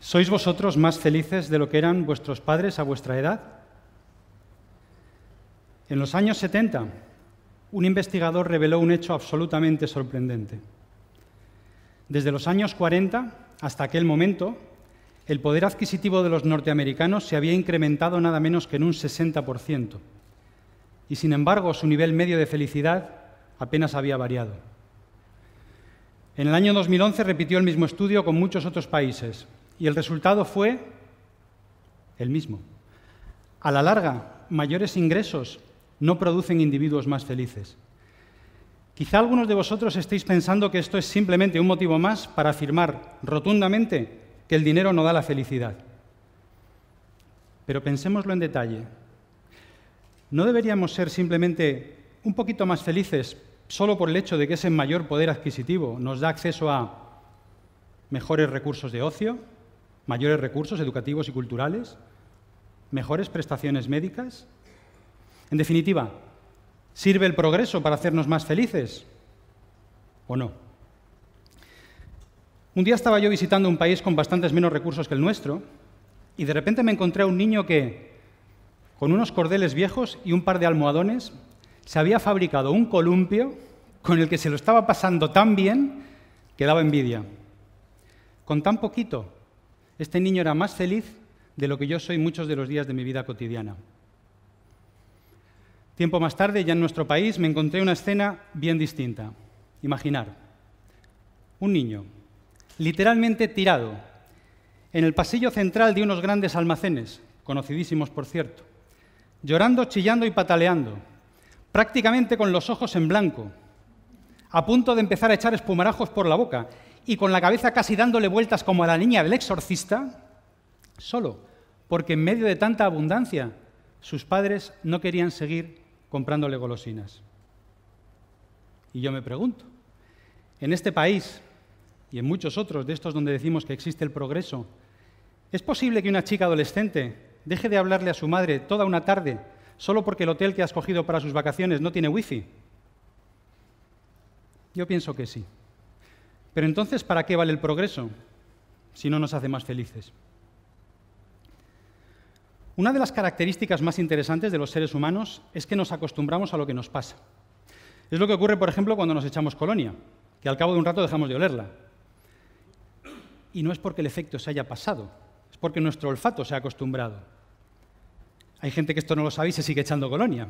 ¿Sois vosotros más felices de lo que eran vuestros padres a vuestra edad? En los años 70, un investigador reveló un hecho absolutamente sorprendente. Desde los años 40 hasta aquel momento, el poder adquisitivo de los norteamericanos se había incrementado nada menos que en un 60%, y sin embargo su nivel medio de felicidad apenas había variado. En el año 2011 repitió el mismo estudio con muchos otros países, y el resultado fue el mismo. A la larga, mayores ingresos no producen individuos más felices. Quizá algunos de vosotros estéis pensando que esto es simplemente un motivo más para afirmar rotundamente que el dinero no da la felicidad. Pero pensémoslo en detalle. ¿No deberíamos ser simplemente un poquito más felices solo por el hecho de que ese mayor poder adquisitivo nos da acceso a mejores recursos de ocio, mayores recursos educativos y culturales, mejores prestaciones médicas. En definitiva, ¿sirve el progreso para hacernos más felices o no? Un día estaba yo visitando un país con bastantes menos recursos que el nuestro y de repente me encontré a un niño que, con unos cordeles viejos y un par de almohadones, se había fabricado un columpio con el que se lo estaba pasando tan bien que daba envidia. Con tan poquito este niño era más feliz de lo que yo soy muchos de los días de mi vida cotidiana. Tiempo más tarde, ya en nuestro país, me encontré una escena bien distinta. Imaginar, un niño, literalmente tirado, en el pasillo central de unos grandes almacenes, conocidísimos por cierto, llorando, chillando y pataleando, prácticamente con los ojos en blanco, a punto de empezar a echar espumarajos por la boca y con la cabeza casi dándole vueltas como a la niña del exorcista, solo porque en medio de tanta abundancia sus padres no querían seguir comprándole golosinas. Y yo me pregunto, en este país y en muchos otros de estos donde decimos que existe el progreso, ¿es posible que una chica adolescente deje de hablarle a su madre toda una tarde solo porque el hotel que ha escogido para sus vacaciones no tiene wifi? Yo pienso que sí. Pero entonces, ¿para qué vale el progreso si no nos hace más felices? Una de las características más interesantes de los seres humanos es que nos acostumbramos a lo que nos pasa. Es lo que ocurre, por ejemplo, cuando nos echamos colonia, que al cabo de un rato dejamos de olerla. Y no es porque el efecto se haya pasado, es porque nuestro olfato se ha acostumbrado. Hay gente que esto no lo sabe y se sigue echando colonia.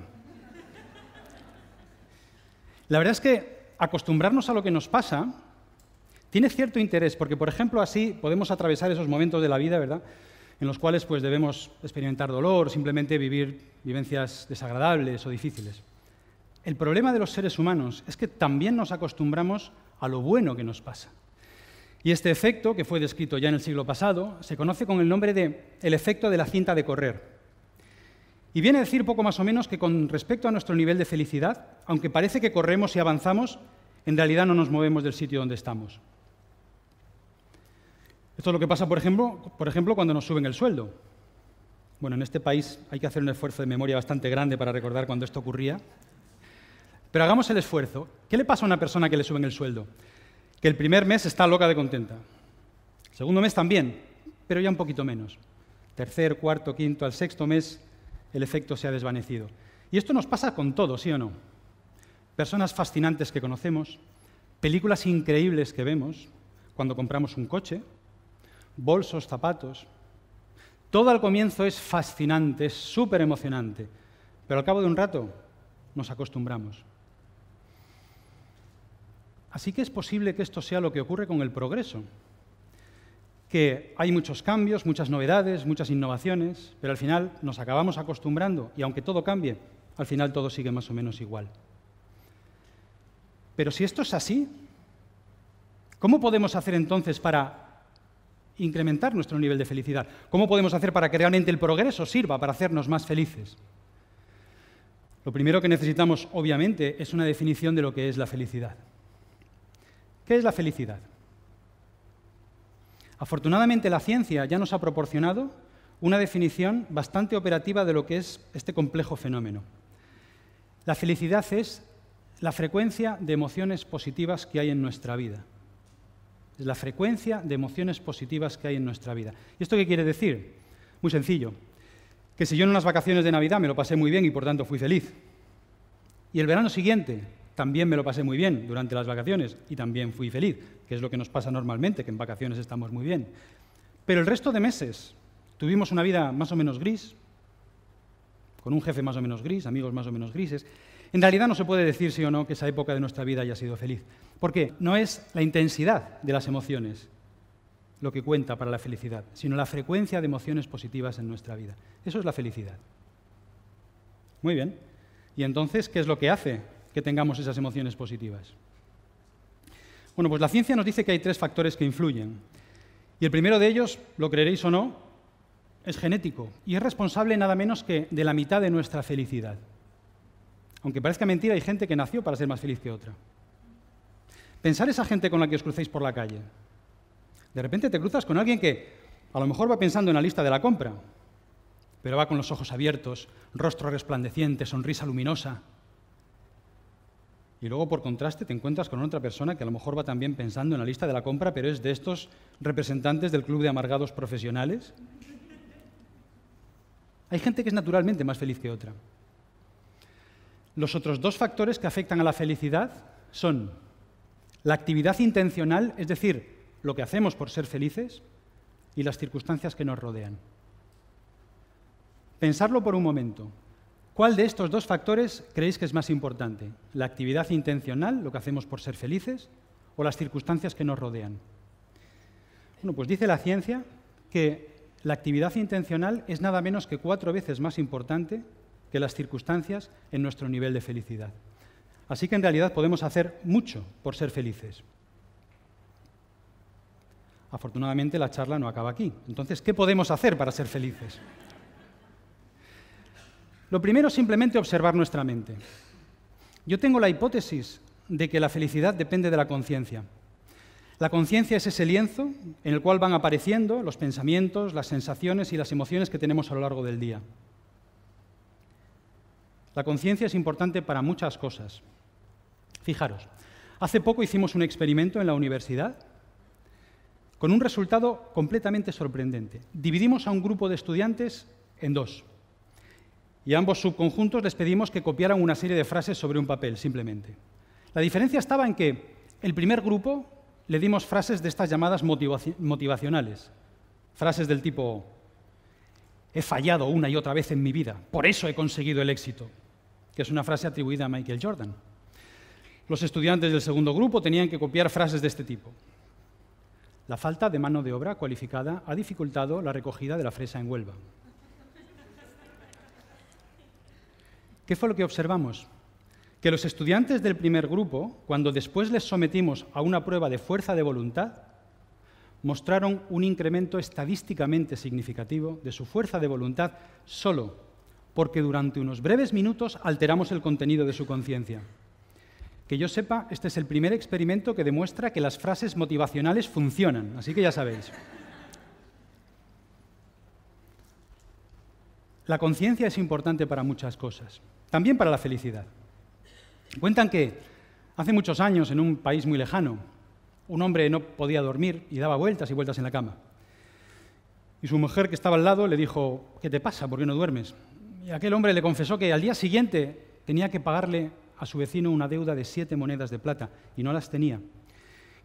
La verdad es que acostumbrarnos a lo que nos pasa tiene cierto interés porque, por ejemplo, así podemos atravesar esos momentos de la vida, ¿verdad? En los cuales pues, debemos experimentar dolor, simplemente vivir vivencias desagradables o difíciles. El problema de los seres humanos es que también nos acostumbramos a lo bueno que nos pasa. Y este efecto, que fue descrito ya en el siglo pasado, se conoce con el nombre de el efecto de la cinta de correr. Y viene a decir poco más o menos que con respecto a nuestro nivel de felicidad, aunque parece que corremos y avanzamos, en realidad no nos movemos del sitio donde estamos. Esto es lo que pasa, por ejemplo, por ejemplo, cuando nos suben el sueldo. Bueno, en este país hay que hacer un esfuerzo de memoria bastante grande para recordar cuando esto ocurría. Pero hagamos el esfuerzo. ¿Qué le pasa a una persona que le suben el sueldo? Que el primer mes está loca de contenta. segundo mes también, pero ya un poquito menos. Tercer, cuarto, quinto, al sexto mes, el efecto se ha desvanecido. Y esto nos pasa con todo, ¿sí o no? Personas fascinantes que conocemos, películas increíbles que vemos, cuando compramos un coche, bolsos, zapatos. Todo al comienzo es fascinante, es súper emocionante, pero al cabo de un rato nos acostumbramos. Así que es posible que esto sea lo que ocurre con el progreso, que hay muchos cambios, muchas novedades, muchas innovaciones, pero al final nos acabamos acostumbrando y aunque todo cambie, al final todo sigue más o menos igual. Pero si esto es así, ¿cómo podemos hacer entonces para incrementar nuestro nivel de felicidad? ¿Cómo podemos hacer para que realmente el progreso sirva para hacernos más felices? Lo primero que necesitamos, obviamente, es una definición de lo que es la felicidad. ¿Qué es la felicidad? Afortunadamente la ciencia ya nos ha proporcionado una definición bastante operativa de lo que es este complejo fenómeno. La felicidad es la frecuencia de emociones positivas que hay en nuestra vida es la frecuencia de emociones positivas que hay en nuestra vida. ¿Y esto qué quiere decir? Muy sencillo, que si yo en unas vacaciones de Navidad me lo pasé muy bien y por tanto fui feliz, y el verano siguiente también me lo pasé muy bien durante las vacaciones y también fui feliz, que es lo que nos pasa normalmente, que en vacaciones estamos muy bien, pero el resto de meses tuvimos una vida más o menos gris, con un jefe más o menos gris, amigos más o menos grises. En realidad no se puede decir sí o no que esa época de nuestra vida haya sido feliz. ¿Por qué? No es la intensidad de las emociones lo que cuenta para la felicidad, sino la frecuencia de emociones positivas en nuestra vida. Eso es la felicidad. Muy bien. ¿Y entonces qué es lo que hace que tengamos esas emociones positivas? Bueno, pues la ciencia nos dice que hay tres factores que influyen. Y el primero de ellos, lo creeréis o no, es genético y es responsable nada menos que de la mitad de nuestra felicidad. Aunque parezca mentira, hay gente que nació para ser más feliz que otra. Pensar esa gente con la que os crucéis por la calle. De repente te cruzas con alguien que a lo mejor va pensando en la lista de la compra, pero va con los ojos abiertos, rostro resplandeciente, sonrisa luminosa. Y luego, por contraste, te encuentras con otra persona que a lo mejor va también pensando en la lista de la compra, pero es de estos representantes del club de amargados profesionales hay gente que es naturalmente más feliz que otra. Los otros dos factores que afectan a la felicidad son la actividad intencional, es decir, lo que hacemos por ser felices, y las circunstancias que nos rodean. Pensarlo por un momento. ¿Cuál de estos dos factores creéis que es más importante? ¿La actividad intencional, lo que hacemos por ser felices, o las circunstancias que nos rodean? Bueno, pues dice la ciencia que la actividad intencional es nada menos que cuatro veces más importante que las circunstancias en nuestro nivel de felicidad. Así que en realidad podemos hacer mucho por ser felices. Afortunadamente la charla no acaba aquí. Entonces, ¿qué podemos hacer para ser felices? Lo primero es simplemente observar nuestra mente. Yo tengo la hipótesis de que la felicidad depende de la conciencia. La conciencia es ese lienzo en el cual van apareciendo los pensamientos, las sensaciones y las emociones que tenemos a lo largo del día. La conciencia es importante para muchas cosas. Fijaros, hace poco hicimos un experimento en la universidad con un resultado completamente sorprendente. Dividimos a un grupo de estudiantes en dos y a ambos subconjuntos les pedimos que copiaran una serie de frases sobre un papel, simplemente. La diferencia estaba en que el primer grupo le dimos frases de estas llamadas motivacionales. Frases del tipo, he fallado una y otra vez en mi vida, por eso he conseguido el éxito, que es una frase atribuida a Michael Jordan. Los estudiantes del segundo grupo tenían que copiar frases de este tipo. La falta de mano de obra cualificada ha dificultado la recogida de la fresa en Huelva. ¿Qué fue lo que observamos? que los estudiantes del primer grupo, cuando después les sometimos a una prueba de fuerza de voluntad, mostraron un incremento estadísticamente significativo de su fuerza de voluntad solo porque durante unos breves minutos alteramos el contenido de su conciencia. Que yo sepa, este es el primer experimento que demuestra que las frases motivacionales funcionan, así que ya sabéis. La conciencia es importante para muchas cosas, también para la felicidad. Cuentan que hace muchos años, en un país muy lejano, un hombre no podía dormir y daba vueltas y vueltas en la cama. Y su mujer que estaba al lado le dijo, ¿qué te pasa? ¿Por qué no duermes? Y aquel hombre le confesó que al día siguiente tenía que pagarle a su vecino una deuda de siete monedas de plata y no las tenía.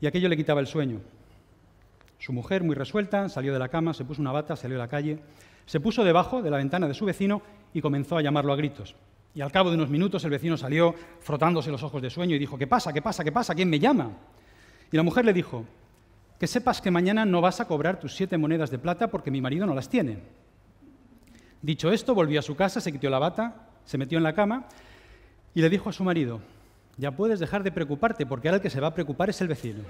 Y aquello le quitaba el sueño. Su mujer, muy resuelta, salió de la cama, se puso una bata, salió a la calle, se puso debajo de la ventana de su vecino y comenzó a llamarlo a gritos. Y al cabo de unos minutos el vecino salió frotándose los ojos de sueño y dijo, ¿qué pasa? ¿Qué pasa? ¿Qué pasa? ¿Quién me llama? Y la mujer le dijo, que sepas que mañana no vas a cobrar tus siete monedas de plata porque mi marido no las tiene. Dicho esto, volvió a su casa, se quitó la bata, se metió en la cama y le dijo a su marido, ya puedes dejar de preocuparte porque ahora el que se va a preocupar es el vecino.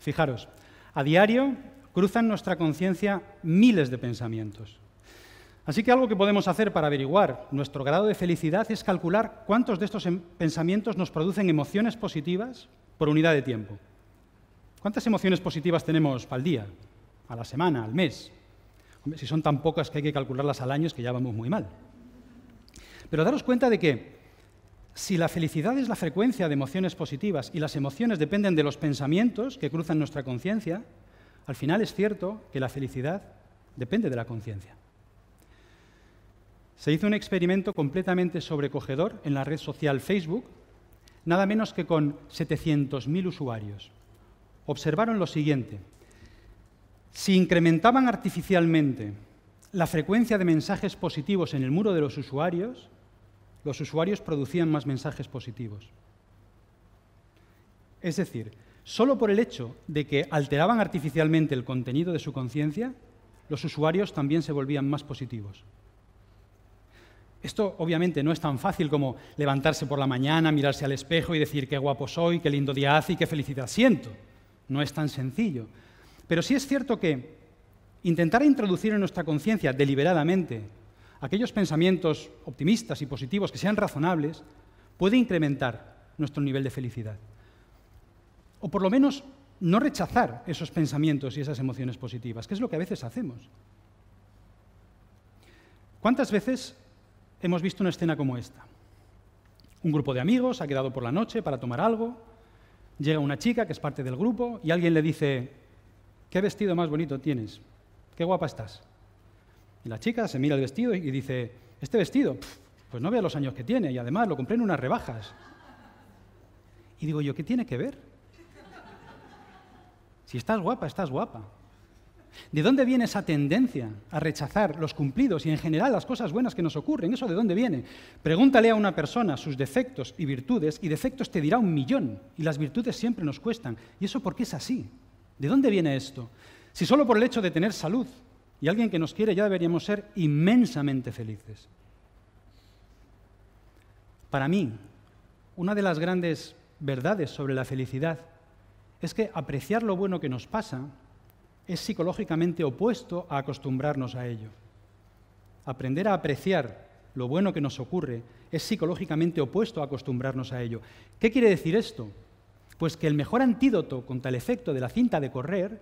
Fijaros, a diario cruzan nuestra conciencia miles de pensamientos. Así que algo que podemos hacer para averiguar nuestro grado de felicidad es calcular cuántos de estos em, pensamientos nos producen emociones positivas por unidad de tiempo. ¿Cuántas emociones positivas tenemos al día, a la semana, al mes? si son tan pocas que hay que calcularlas al año es que ya vamos muy mal. Pero daros cuenta de que si la felicidad es la frecuencia de emociones positivas y las emociones dependen de los pensamientos que cruzan nuestra conciencia, al final es cierto que la felicidad depende de la conciencia. Se hizo un experimento completamente sobrecogedor en la red social Facebook, nada menos que con 700.000 usuarios. Observaron lo siguiente. Si incrementaban artificialmente la frecuencia de mensajes positivos en el muro de los usuarios, los usuarios producían más mensajes positivos. Es decir, solo por el hecho de que alteraban artificialmente el contenido de su conciencia, los usuarios también se volvían más positivos. Esto obviamente no es tan fácil como levantarse por la mañana, mirarse al espejo y decir qué guapo soy, qué lindo día hace y qué felicidad siento. No es tan sencillo. Pero sí es cierto que intentar introducir en nuestra conciencia deliberadamente aquellos pensamientos optimistas y positivos que sean razonables, puede incrementar nuestro nivel de felicidad. O por lo menos no rechazar esos pensamientos y esas emociones positivas, que es lo que a veces hacemos. ¿Cuántas veces hemos visto una escena como esta? Un grupo de amigos ha quedado por la noche para tomar algo, llega una chica que es parte del grupo y alguien le dice, qué vestido más bonito tienes, qué guapa estás. Y la chica se mira el vestido y dice, este vestido, pues no vea los años que tiene y además lo compré en unas rebajas. Y digo yo, ¿qué tiene que ver? Si estás guapa, estás guapa. ¿De dónde viene esa tendencia a rechazar los cumplidos y en general las cosas buenas que nos ocurren? ¿Eso de dónde viene? Pregúntale a una persona sus defectos y virtudes y defectos te dirá un millón y las virtudes siempre nos cuestan. ¿Y eso por qué es así? ¿De dónde viene esto? Si solo por el hecho de tener salud y alguien que nos quiere, ya deberíamos ser inmensamente felices. Para mí, una de las grandes verdades sobre la felicidad es que apreciar lo bueno que nos pasa es psicológicamente opuesto a acostumbrarnos a ello. Aprender a apreciar lo bueno que nos ocurre es psicológicamente opuesto a acostumbrarnos a ello. ¿Qué quiere decir esto? Pues que el mejor antídoto contra el efecto de la cinta de correr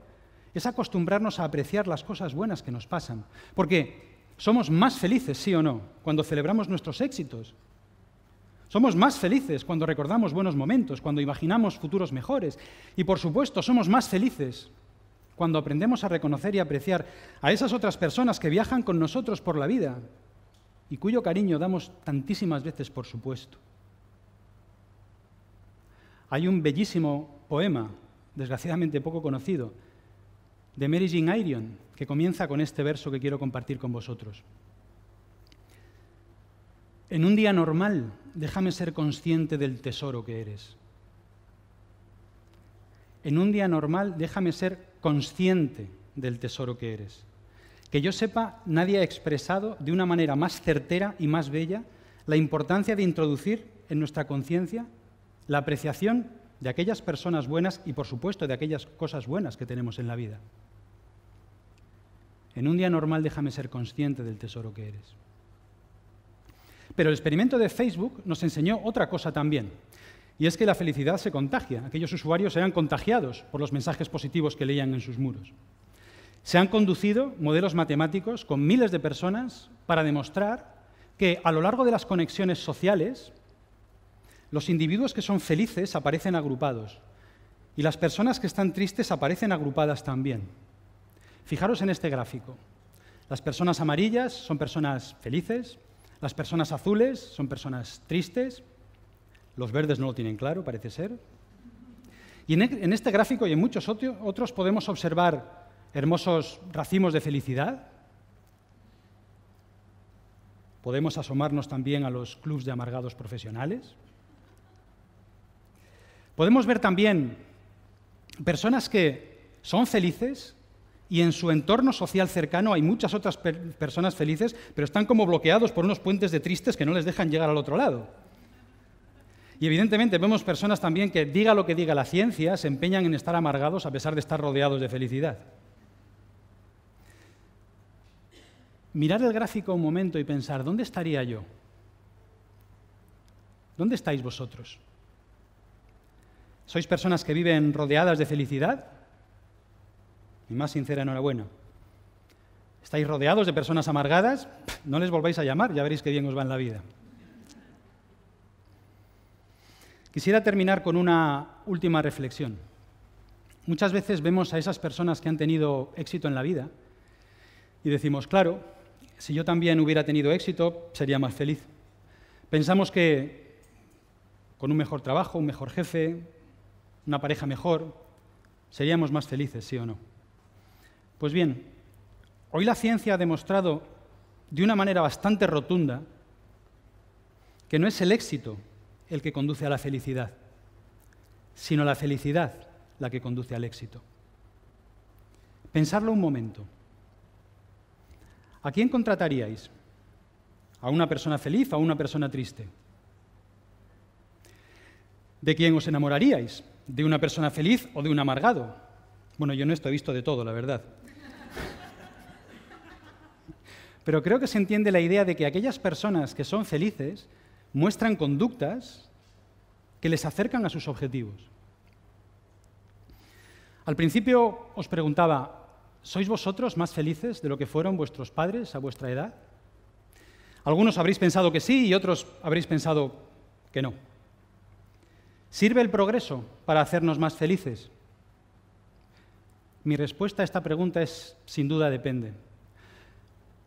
es acostumbrarnos a apreciar las cosas buenas que nos pasan. Porque somos más felices, sí o no, cuando celebramos nuestros éxitos. Somos más felices cuando recordamos buenos momentos, cuando imaginamos futuros mejores. Y por supuesto, somos más felices cuando aprendemos a reconocer y apreciar a esas otras personas que viajan con nosotros por la vida y cuyo cariño damos tantísimas veces por supuesto. Hay un bellísimo poema, desgraciadamente poco conocido, de Mary Jean que comienza con este verso que quiero compartir con vosotros. En un día normal, déjame ser consciente del tesoro que eres. En un día normal, déjame ser consciente del tesoro que eres. Que yo sepa, nadie ha expresado de una manera más certera y más bella la importancia de introducir en nuestra conciencia la apreciación de aquellas personas buenas y, por supuesto, de aquellas cosas buenas que tenemos en la vida. En un día normal déjame ser consciente del tesoro que eres. Pero el experimento de Facebook nos enseñó otra cosa también, y es que la felicidad se contagia. Aquellos usuarios eran contagiados por los mensajes positivos que leían en sus muros. Se han conducido modelos matemáticos con miles de personas para demostrar que a lo largo de las conexiones sociales, los individuos que son felices aparecen agrupados y las personas que están tristes aparecen agrupadas también. Fijaros en este gráfico. Las personas amarillas son personas felices, las personas azules son personas tristes, los verdes no lo tienen claro, parece ser. Y en e-, este gráfico y en muchos otros podemos observar hermosos racimos de felicidad. Podemos asomarnos también a los clubs de amargados profesionales. Podemos ver también personas que son felices, y en su entorno social cercano hay muchas otras personas felices, pero están como bloqueados por unos puentes de tristes que no les dejan llegar al otro lado. Y evidentemente vemos personas también que, diga lo que diga la ciencia, se empeñan en estar amargados a pesar de estar rodeados de felicidad. Mirar el gráfico un momento y pensar, ¿dónde estaría yo? ¿Dónde estáis vosotros? ¿Sois personas que viven rodeadas de felicidad? Y más sincera enhorabuena. ¿Estáis rodeados de personas amargadas? No les volváis a llamar, ya veréis qué bien os va en la vida. Quisiera terminar con una última reflexión. Muchas veces vemos a esas personas que han tenido éxito en la vida y decimos, claro, si yo también hubiera tenido éxito, sería más feliz. Pensamos que con un mejor trabajo, un mejor jefe, una pareja mejor, seríamos más felices, sí o no. Pues bien, hoy la ciencia ha demostrado de una manera bastante rotunda que no es el éxito el que conduce a la felicidad, sino la felicidad la que conduce al éxito. Pensadlo un momento. ¿A quién contrataríais? ¿A una persona feliz o a una persona triste? ¿De quién os enamoraríais? ¿De una persona feliz o de un amargado? Bueno, yo no estoy visto de todo, la verdad. pero creo que se entiende la idea de que aquellas personas que son felices muestran conductas que les acercan a sus objetivos. Al principio os preguntaba, ¿sois vosotros más felices de lo que fueron vuestros padres a vuestra edad? Algunos habréis pensado que sí y otros habréis pensado que no. ¿Sirve el progreso para hacernos más felices? Mi respuesta a esta pregunta es, sin duda, depende.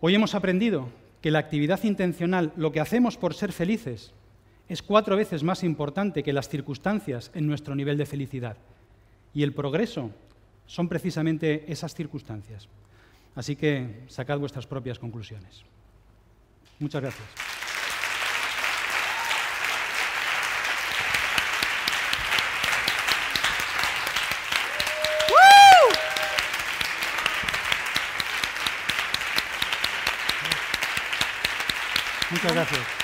Hoy hemos aprendido que la actividad intencional, lo que hacemos por ser felices, es cuatro veces más importante que las circunstancias en nuestro nivel de felicidad. Y el progreso son precisamente esas circunstancias. Así que sacad vuestras propias conclusiones. Muchas gracias. Muchas gracias.